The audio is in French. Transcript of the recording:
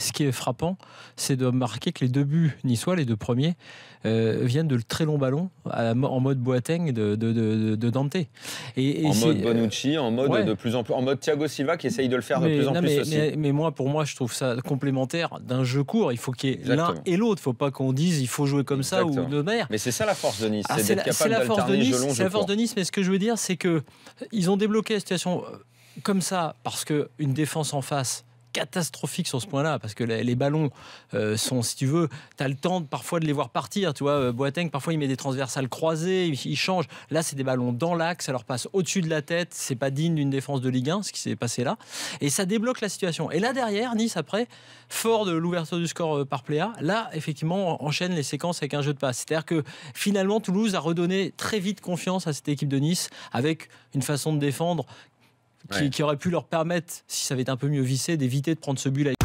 ce qui est frappant, c'est de remarquer que les deux buts niçois, les deux premiers, euh, viennent de le très long ballon en mode Boateng de, de, de, Dante. en mode euh, Bonucci, en mode de plus en plus, en mode Thiago Silva qui essaye de le faire de plus en plus aussi. Mais, moi, pour moi, je trouve ça complémentaire d'un jeu court. Il faut qu'il y ait l'un et l'autre. Il ne faut pas qu'on dise il faut jouer comme ça ou de mer. Mais c'est ça la force de Nice, ah, c'est la force de Nice. C'est la force de Nice. Mais ce que je veux dire, c'est que euh, ils ont débloqué la situation comme ça parce que une défense en face catastrophique sur ce point-là, parce que les ballons euh, sont, si tu veux, tu as le temps parfois de les voir partir. Tu vois, euh, Boateng, parfois, il met des transversales croisées, il, change. Là, c'est des ballons dans l'axe, ça leur passe au-dessus de la tête. C'est pas digne d'une défense de Ligue 1, ce qui s'est passé là. Et ça débloque la situation. Et là, derrière, Nice, après, fort de l'ouverture du score euh, par Pléa, là, effectivement, enchaîne les séquences avec un jeu de passe. C'est-à-dire que finalement, Toulouse a redonné très vite confiance à cette équipe de Nice avec une façon de défendre qui, aurait pu leur permettre, si ça avait été un peu mieux vissé, d'éviter de prendre ce but-là